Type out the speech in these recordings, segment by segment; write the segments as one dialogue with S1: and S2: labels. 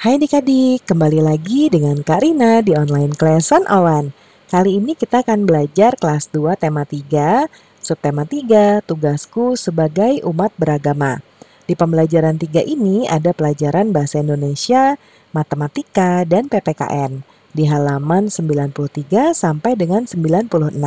S1: Hai adik-adik, kembali lagi dengan Karina di online Class Awan. Kali ini kita akan belajar kelas 2 tema 3, subtema 3, tugasku sebagai umat beragama. Di pembelajaran 3 ini ada pelajaran Bahasa Indonesia, Matematika, dan PPKN di halaman 93 sampai dengan 96.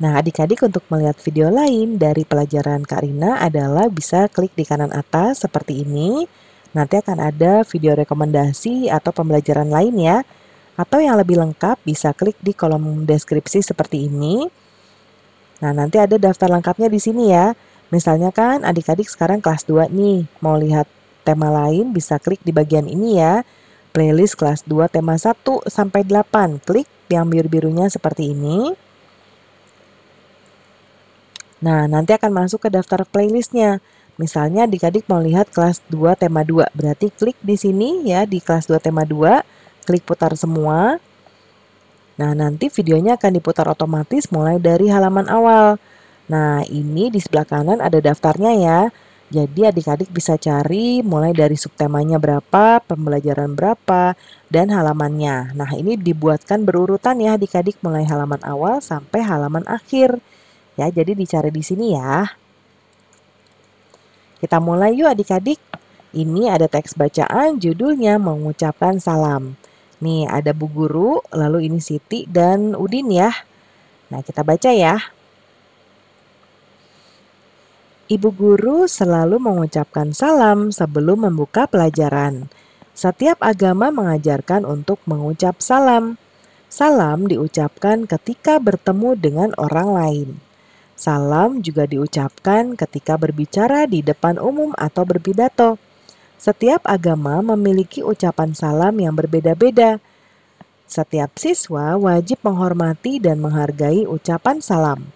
S1: Nah adik-adik untuk melihat video lain dari pelajaran Karina adalah bisa klik di kanan atas seperti ini Nanti akan ada video rekomendasi atau pembelajaran lainnya, atau yang lebih lengkap bisa klik di kolom deskripsi seperti ini. Nah, nanti ada daftar lengkapnya di sini ya. Misalnya kan adik-adik sekarang kelas 2 nih, mau lihat tema lain bisa klik di bagian ini ya. Playlist kelas 2 tema 1 sampai 8, klik yang biru-birunya seperti ini. Nah, nanti akan masuk ke daftar playlistnya. Misalnya adik-adik mau lihat kelas 2 tema 2, berarti klik di sini ya di kelas 2 tema 2, klik putar semua. Nah, nanti videonya akan diputar otomatis mulai dari halaman awal. Nah, ini di sebelah kanan ada daftarnya ya. Jadi adik-adik bisa cari mulai dari subtemanya berapa, pembelajaran berapa, dan halamannya. Nah, ini dibuatkan berurutan ya adik-adik mulai halaman awal sampai halaman akhir. Ya, jadi dicari di sini ya. Kita mulai yuk adik-adik. Ini ada teks bacaan judulnya mengucapkan salam. Nih ada Bu Guru, lalu ini Siti dan Udin ya. Nah kita baca ya. Ibu guru selalu mengucapkan salam sebelum membuka pelajaran. Setiap agama mengajarkan untuk mengucap salam. Salam diucapkan ketika bertemu dengan orang lain. Salam juga diucapkan ketika berbicara di depan umum atau berpidato. Setiap agama memiliki ucapan salam yang berbeda-beda. Setiap siswa wajib menghormati dan menghargai ucapan salam.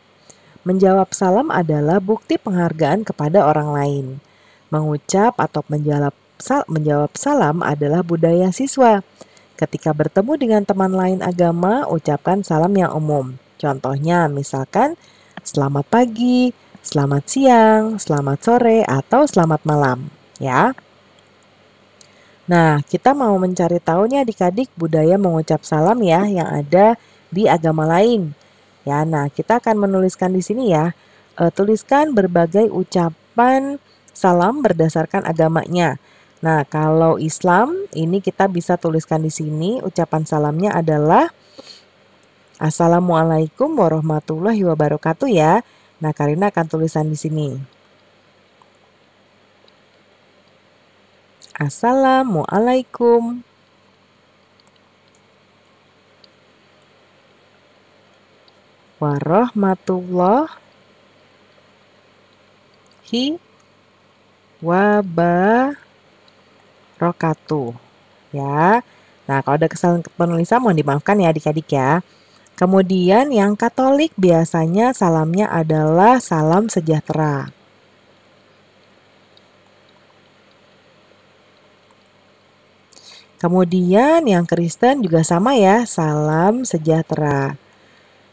S1: Menjawab salam adalah bukti penghargaan kepada orang lain. Mengucap atau menjawab, menjawab salam adalah budaya siswa. Ketika bertemu dengan teman lain agama, ucapkan salam yang umum. Contohnya, misalkan, selamat pagi, selamat siang, selamat sore, atau selamat malam, ya. Nah, kita mau mencari tahunya nih adik-adik budaya mengucap salam ya yang ada di agama lain. Ya, nah kita akan menuliskan di sini ya. E, tuliskan berbagai ucapan salam berdasarkan agamanya. Nah, kalau Islam ini kita bisa tuliskan di sini ucapan salamnya adalah Assalamualaikum warahmatullahi wabarakatuh ya. Nah, Karina akan tulisan di sini. Assalamualaikum. Warahmatullahi wabarakatuh. Ya. Nah, kalau ada kesalahan penulisan mohon dimaafkan ya adik-adik ya. Kemudian yang Katolik biasanya salamnya adalah salam sejahtera. Kemudian yang Kristen juga sama ya, salam sejahtera.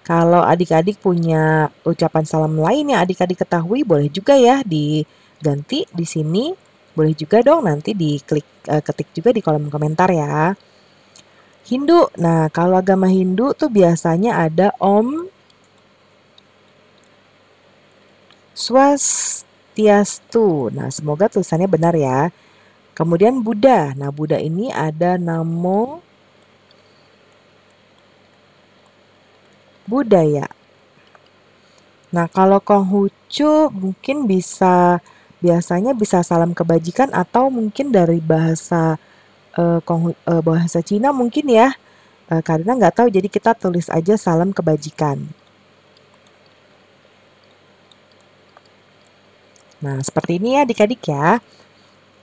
S1: Kalau adik-adik punya ucapan salam lain yang adik-adik ketahui, boleh juga ya diganti di sini. Boleh juga dong nanti diklik eh, ketik juga di kolom komentar ya. Hindu. Nah, kalau agama Hindu tuh biasanya ada Om Swastiastu. Nah, semoga tulisannya benar ya. Kemudian Buddha. Nah, Buddha ini ada Namo Budaya. Nah, kalau Konghucu mungkin bisa biasanya bisa salam kebajikan atau mungkin dari bahasa uh, bahasa Cina mungkin ya. Uh, karena nggak tahu jadi kita tulis aja salam kebajikan. Nah, seperti ini ya adik-adik ya.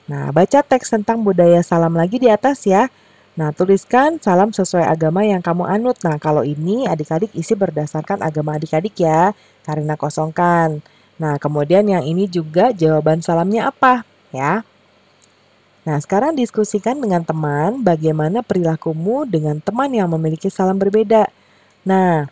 S1: Nah, baca teks tentang budaya salam lagi di atas ya. Nah, tuliskan salam sesuai agama yang kamu anut. Nah, kalau ini adik-adik isi berdasarkan agama adik-adik ya. Karena kosongkan. Nah, kemudian yang ini juga jawaban salamnya apa ya? Nah, sekarang diskusikan dengan teman bagaimana perilakumu dengan teman yang memiliki salam berbeda. Nah,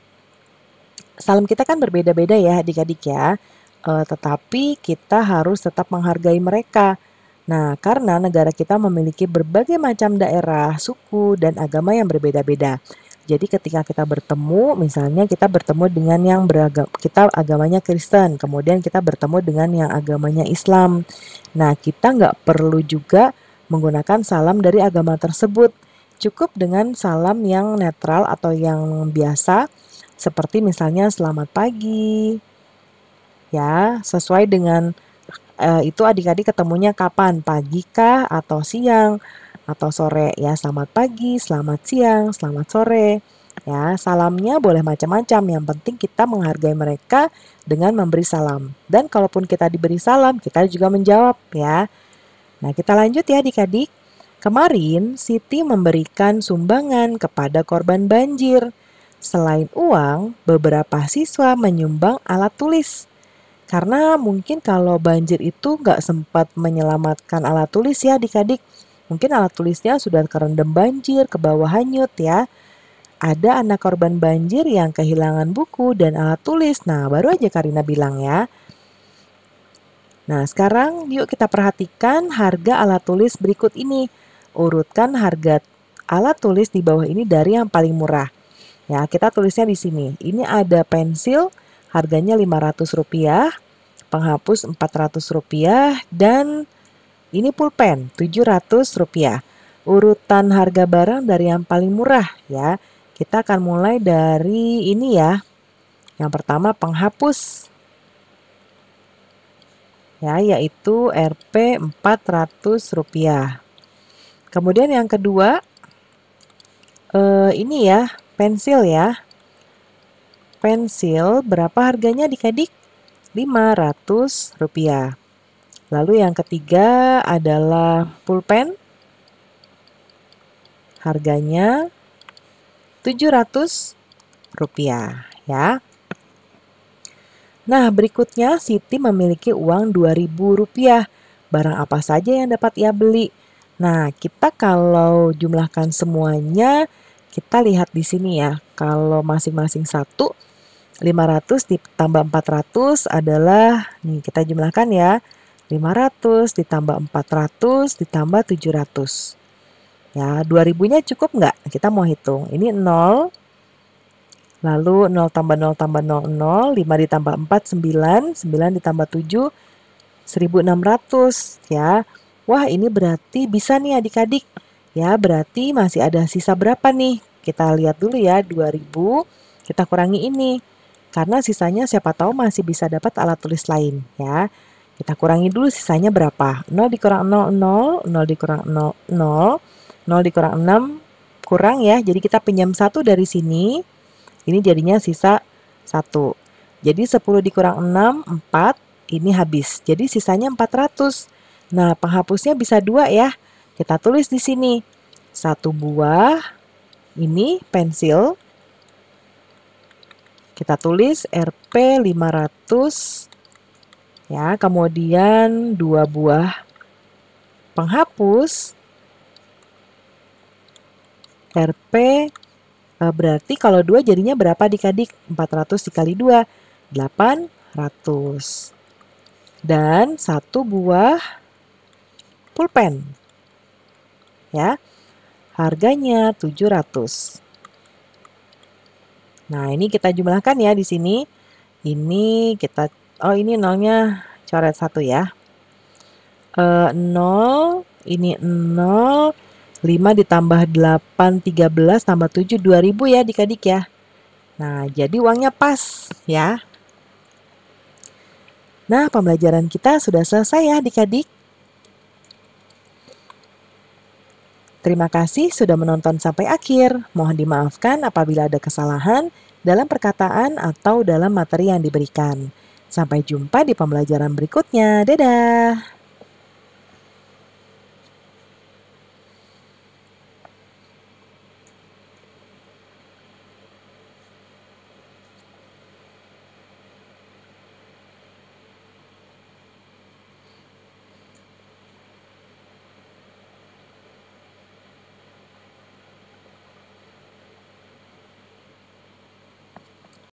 S1: salam kita kan berbeda-beda ya adik-adik ya. E, tetapi kita harus tetap menghargai mereka. Nah, karena negara kita memiliki berbagai macam daerah, suku, dan agama yang berbeda-beda. Jadi ketika kita bertemu, misalnya kita bertemu dengan yang beragam, kita agamanya Kristen, kemudian kita bertemu dengan yang agamanya Islam. Nah, kita nggak perlu juga menggunakan salam dari agama tersebut. Cukup dengan salam yang netral atau yang biasa, seperti misalnya selamat pagi, ya sesuai dengan eh, itu adik-adik ketemunya kapan pagi kah atau siang atau sore ya. Selamat pagi, selamat siang, selamat sore. Ya, salamnya boleh macam-macam. Yang penting kita menghargai mereka dengan memberi salam. Dan kalaupun kita diberi salam, kita juga menjawab ya. Nah, kita lanjut ya Adik-adik. Kemarin Siti memberikan sumbangan kepada korban banjir. Selain uang, beberapa siswa menyumbang alat tulis. Karena mungkin kalau banjir itu nggak sempat menyelamatkan alat tulis ya adik-adik. Mungkin alat tulisnya sudah kerendam banjir, ke bawah hanyut ya. Ada anak korban banjir yang kehilangan buku dan alat tulis. Nah, baru aja Karina bilang ya. Nah, sekarang yuk kita perhatikan harga alat tulis berikut ini. Urutkan harga alat tulis di bawah ini dari yang paling murah. Ya, kita tulisnya di sini. Ini ada pensil harganya Rp500, penghapus Rp400 dan ini pulpen Rp700. Urutan harga barang dari yang paling murah ya. Kita akan mulai dari ini ya. Yang pertama penghapus. Ya, yaitu Rp 400 Kemudian yang kedua eh, ini ya, pensil ya. Pensil berapa harganya dikadik? 500 Lalu yang ketiga adalah pulpen. Harganya rp 700 ya. Nah, berikutnya Siti memiliki uang 2000 rupiah. Barang apa saja yang dapat ia beli? Nah, kita kalau jumlahkan semuanya, kita lihat di sini ya. Kalau masing-masing satu, 500 ditambah 400 adalah, nih kita jumlahkan ya, 500 ditambah 400 ditambah 700. Ya, 2000-nya cukup nggak? Nah, kita mau hitung. Ini 0, lalu 0 tambah 0 tambah 0, 0, 5 ditambah 4, 9, 9 ditambah 7, 1600 ya. Wah ini berarti bisa nih adik-adik ya berarti masih ada sisa berapa nih? Kita lihat dulu ya 2000 kita kurangi ini karena sisanya siapa tahu masih bisa dapat alat tulis lain ya. Kita kurangi dulu sisanya berapa. 0 dikurang 0, 0. 0 dikurang 0, 0. 0 dikurang 6, kurang ya. Jadi kita pinjam 1 dari sini. Ini jadinya sisa 1. Jadi 10 dikurang 6, 4. Ini habis. Jadi sisanya 400. Nah, penghapusnya bisa 2 ya. Kita tulis di sini. 1 buah. Ini pensil. Kita tulis RP 500 ya kemudian dua buah penghapus RP e, berarti kalau dua jadinya berapa dikadik 400 dikali 2 800 dan satu buah pulpen ya harganya 700 nah ini kita jumlahkan ya di sini ini kita oh ini nolnya coret satu ya uh, ini nol lima ditambah delapan tiga belas tambah tujuh dua ribu ya dikadik ya Nah jadi uangnya pas ya Nah pembelajaran kita sudah selesai ya dikadik. Terima kasih sudah menonton sampai akhir. Mohon dimaafkan apabila ada kesalahan dalam perkataan atau dalam materi yang diberikan. Sampai jumpa di pembelajaran berikutnya. Dadah!